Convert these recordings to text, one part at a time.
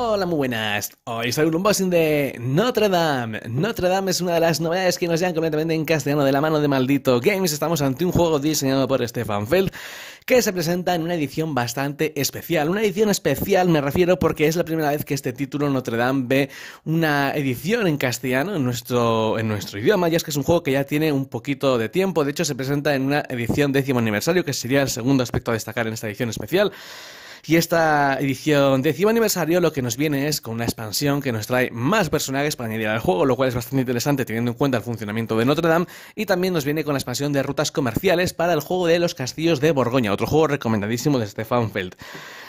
Hola, muy buenas. Hoy soy un unboxing de Notre Dame. Notre Dame es una de las novedades que nos llegan completamente en castellano de la mano de Maldito Games. Estamos ante un juego diseñado por Stefan Feld que se presenta en una edición bastante especial. Una edición especial me refiero porque es la primera vez que este título Notre Dame ve una edición en castellano en nuestro, en nuestro idioma, ya es que es un juego que ya tiene un poquito de tiempo. De hecho, se presenta en una edición décimo aniversario, que sería el segundo aspecto a destacar en esta edición especial. Y esta edición décimo aniversario lo que nos viene es con una expansión que nos trae más personajes para añadir al juego, lo cual es bastante interesante teniendo en cuenta el funcionamiento de Notre Dame. Y también nos viene con la expansión de rutas comerciales para el juego de los castillos de Borgoña, otro juego recomendadísimo de Stefan Feld.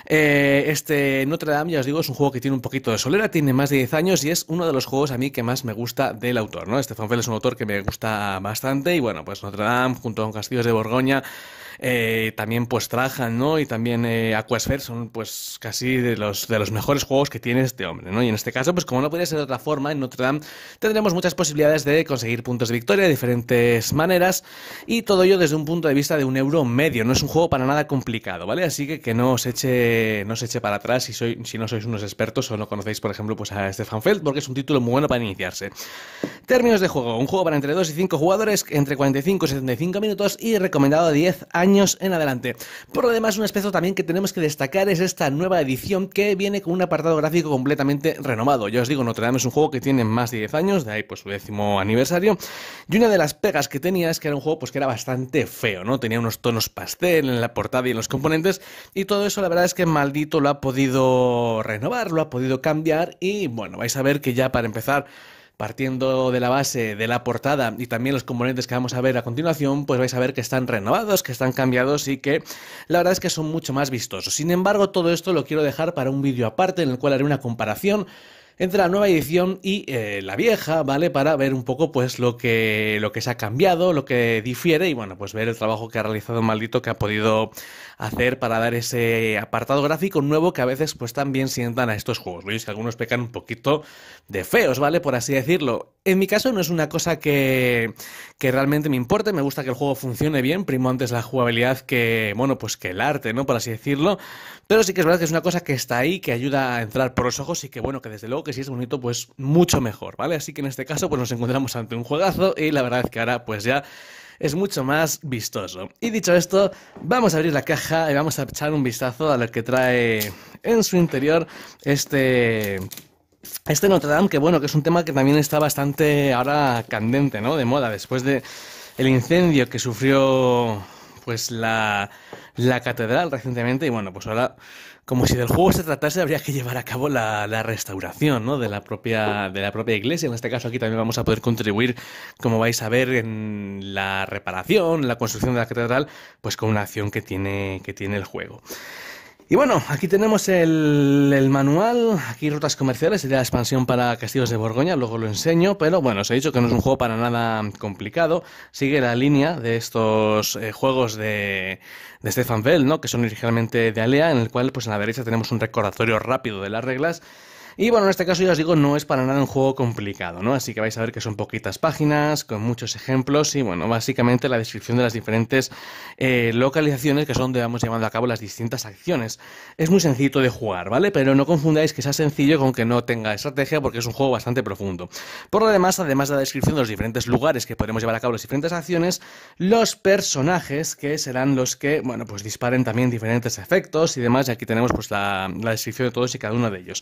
Eh, este Notre Dame, ya os digo, es un juego que tiene un poquito de solera, tiene más de 10 años y es uno de los juegos a mí que más me gusta del autor. ¿no? Stefan Feld es un autor que me gusta bastante y bueno, pues Notre Dame junto con Castillos de Borgoña. Eh, también pues Trajan, ¿no? Y también eh, Aquasphere son pues casi de los, de los mejores juegos que tiene este hombre, ¿no? Y en este caso, pues como no puede ser de otra forma, en Notre Dame tendremos muchas posibilidades de conseguir puntos de victoria de diferentes maneras y todo ello desde un punto de vista de un euro medio. No es un juego para nada complicado, ¿vale? Así que que no os eche, no os eche para atrás si, soy, si no sois unos expertos o no conocéis, por ejemplo, pues a Stefan Feld, porque es un título muy bueno para iniciarse. Términos de juego. Un juego para entre 2 y 5 jugadores, entre 45 y 75 minutos y recomendado a 10 años en adelante. Por lo demás, un aspecto también que tenemos que destacar es esta nueva edición que viene con un apartado gráfico completamente renovado. Ya os digo, Notre Dame es un juego que tiene más de 10 años, de ahí pues su décimo aniversario, y una de las pegas que tenía es que era un juego pues que era bastante feo, ¿no? Tenía unos tonos pastel en la portada y en los componentes, y todo eso la verdad es que maldito lo ha podido renovar, lo ha podido cambiar, y bueno, vais a ver que ya para empezar partiendo de la base de la portada y también los componentes que vamos a ver a continuación, pues vais a ver que están renovados, que están cambiados y que la verdad es que son mucho más vistosos. Sin embargo, todo esto lo quiero dejar para un vídeo aparte en el cual haré una comparación entre la nueva edición y eh, la vieja, ¿vale? Para ver un poco pues lo que, lo que se ha cambiado, lo que difiere y bueno, pues ver el trabajo que ha realizado Maldito que ha podido hacer para dar ese apartado gráfico nuevo que a veces pues también sientan a estos juegos. Veis que algunos pecan un poquito de feos, ¿vale? Por así decirlo. En mi caso no es una cosa que, que, realmente me importe, me gusta que el juego funcione bien, primo antes la jugabilidad que, bueno, pues que el arte, ¿no? Por así decirlo, pero sí que es verdad que es una cosa que está ahí, que ayuda a entrar por los ojos y que, bueno, que desde luego que si es bonito, pues mucho mejor, ¿vale? Así que en este caso, pues nos encontramos ante un juegazo y la verdad es que ahora, pues ya es mucho más vistoso. Y dicho esto, vamos a abrir la caja y vamos a echar un vistazo a lo que trae en su interior este este Notre Dame, que bueno, que es un tema que también está bastante ahora candente, ¿no? De moda, después de el incendio que sufrió pues la, catedral recientemente y bueno, pues ahora como si del juego se tratase habría que llevar a cabo la, restauración ¿no? de, la propia, de la propia iglesia. En este caso aquí también vamos a poder contribuir, como vais a ver, en la reparación, la construcción de la catedral, pues con una acción que tiene, que tiene el juego. Y bueno, aquí tenemos el, manual, aquí rutas comerciales, sería la expansión para Castillos de Borgoña, luego lo enseño, pero bueno, os he dicho que no es un juego para nada complicado, sigue la línea de estos eh, juegos de, de Stefan Bell, ¿no? que son originalmente de Alea, en el cual pues en la derecha tenemos un recordatorio rápido de las reglas, y bueno, en este caso ya os digo, no es para nada un juego complicado, ¿no? Así que vais a ver que son poquitas páginas, con muchos ejemplos y bueno, básicamente la descripción de las diferentes eh, localizaciones que son donde vamos llevando a cabo las distintas acciones. Es muy sencillo de jugar, ¿vale? Pero no confundáis que sea sencillo con que no tenga estrategia porque es un juego bastante profundo. Por lo demás, además de la descripción de los diferentes lugares que podremos llevar a cabo las diferentes acciones, los personajes que serán los que, bueno, pues disparen también diferentes efectos y demás. Y aquí tenemos pues la, descripción de todos y cada uno de ellos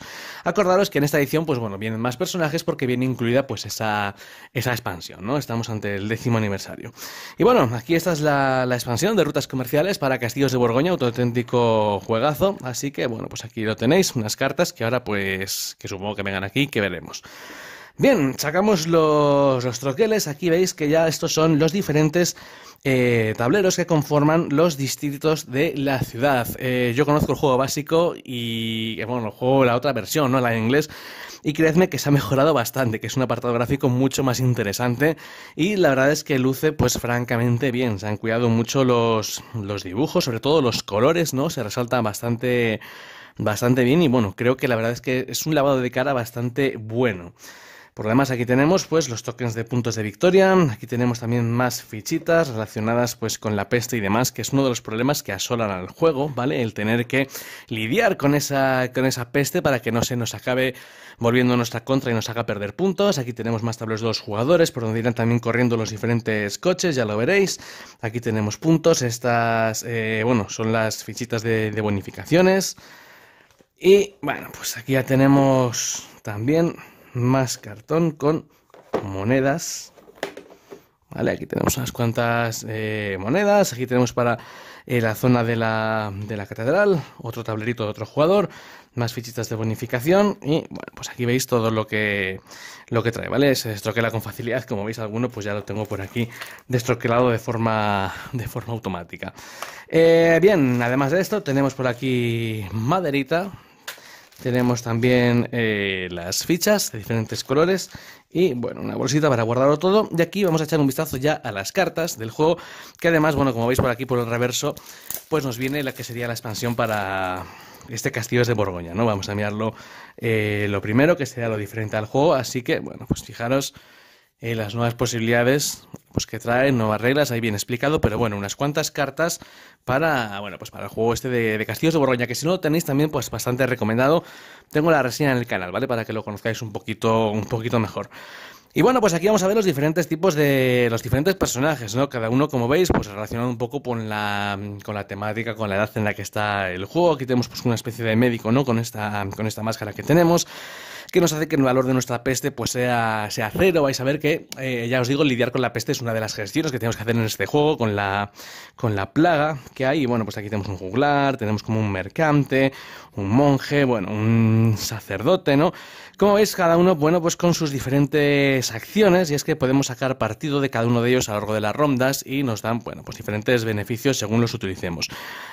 es que en esta edición, pues bueno, vienen más personajes porque viene incluida pues esa, esa expansión, ¿no? Estamos ante el décimo aniversario. Y bueno, aquí está es la, expansión de rutas comerciales para Castillos de Borgoña, otro auténtico juegazo. Así que bueno, pues aquí lo tenéis, unas cartas que ahora pues, que supongo que vengan aquí, que veremos. Bien, sacamos los, troqueles. Aquí veis que ya estos son los diferentes eh, tableros que conforman los distritos de la ciudad. Eh, yo conozco el juego básico y, eh, bueno, el juego la otra versión, ¿no? La en inglés. Y creedme que se ha mejorado bastante, que es un apartado gráfico mucho más interesante. Y la verdad es que luce, pues, francamente bien. Se han cuidado mucho los, los dibujos, sobre todo los colores, ¿no? Se resalta bastante, bastante bien. Y bueno, creo que la verdad es que es un lavado de cara bastante bueno. Por lo demás, aquí tenemos pues los tokens de puntos de victoria, aquí tenemos también más fichitas relacionadas pues con la peste y demás, que es uno de los problemas que asolan al juego, ¿vale? El tener que lidiar con esa, con esa peste para que no se nos acabe volviendo a nuestra contra y nos haga perder puntos. Aquí tenemos más tableros de los jugadores, por donde irán también corriendo los diferentes coches, ya lo veréis. Aquí tenemos puntos, estas, eh, bueno, son las fichitas de bonificaciones. Y bueno, pues aquí ya tenemos también más cartón con monedas. Vale, aquí tenemos unas cuantas eh, monedas. Aquí tenemos para eh, la zona de la, catedral, otro tablerito de otro jugador, más fichitas de bonificación. Y bueno, pues aquí veis todo lo que, lo que trae, ¿vale? Se destroquela con facilidad. Como veis, alguno, pues ya lo tengo por aquí destroquelado de forma, de forma automática. Eh, bien, además de esto, tenemos por aquí maderita tenemos también eh, las fichas de diferentes colores y bueno, una bolsita para guardarlo todo. Y aquí vamos a echar un vistazo ya a las cartas del juego, que además, bueno, como veis por aquí por el reverso, pues nos viene la que sería la expansión para este castillo de Borgoña, ¿no? Vamos a mirarlo eh, lo primero, que sería lo diferente al juego. Así que, bueno, pues fijaros eh, las nuevas posibilidades pues, que trae nuevas reglas, ahí bien explicado, pero bueno, unas cuantas cartas para, bueno, pues para el juego este de, Castillos de Borgoña, que si no lo tenéis también, pues bastante recomendado. Tengo la reseña en el canal, ¿vale? Para que lo conozcáis un poquito, un poquito mejor. Y bueno, pues aquí vamos a ver los diferentes tipos de los diferentes personajes, ¿no? Cada uno, como veis, pues relacionado un poco con la, con la temática, con la edad en la que está el juego. Aquí tenemos pues una especie de médico, ¿no? Con esta, con esta máscara que tenemos que nos hace que el valor de nuestra peste pues sea, sea cero. Vais a ver que, eh, ya os digo, lidiar con la peste es una de las gestiones que tenemos que hacer en este juego, con la, con la plaga que hay. Y bueno, pues aquí tenemos un juglar, tenemos como un mercante, un monje, bueno, un sacerdote, ¿no? Como veis, cada uno, bueno, pues con sus diferentes acciones, y es que podemos sacar partido de cada uno de ellos a lo largo de las rondas y nos dan, bueno, pues diferentes beneficios según los utilicemos.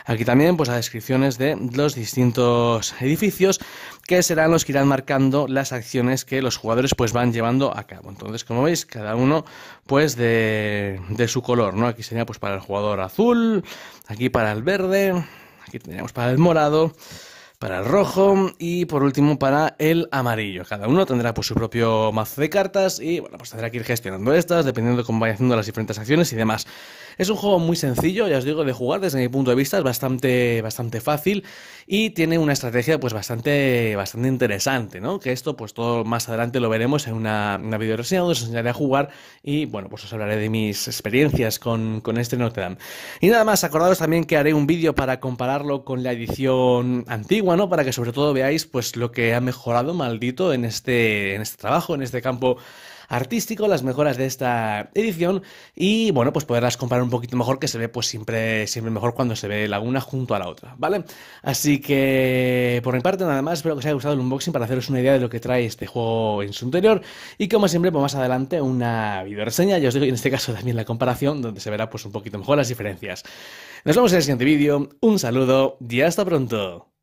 Aquí también, pues, a descripciones de los distintos edificios que serán los que irán marcando las acciones que los jugadores pues van llevando a cabo. Entonces, como veis, cada uno pues de, de su color, ¿no? Aquí sería pues para el jugador azul, aquí para el verde, aquí tendríamos para el morado, para el rojo y por último para el amarillo. Cada uno tendrá pues su propio mazo de cartas y bueno, pues tendrá que ir gestionando estas, dependiendo de cómo vaya haciendo las diferentes acciones y demás. Es un juego muy sencillo, ya os digo, de jugar desde mi punto de vista, es bastante, bastante fácil y tiene una estrategia pues bastante, bastante interesante, ¿no? Que esto pues todo más adelante lo veremos en una, una video donde os enseñaré a jugar y bueno, pues os hablaré de mis experiencias con, con este Notre Dame. Y nada más, acordaros también que haré un vídeo para compararlo con la edición antigua, ¿no? Para que sobre todo veáis pues lo que ha mejorado maldito en este, en este trabajo, en este campo artístico, las mejoras de esta edición y bueno, pues poderlas comparar un poquito mejor, que se ve pues siempre, siempre mejor cuando se ve la una junto a la otra, ¿vale? Así que por mi parte nada más, espero que os haya gustado el unboxing para haceros una idea de lo que trae este juego en su interior y como siempre pues más adelante una video reseña, ya os digo en este caso también la comparación donde se verá pues un poquito mejor las diferencias. Nos vemos en el siguiente vídeo, un saludo y hasta pronto.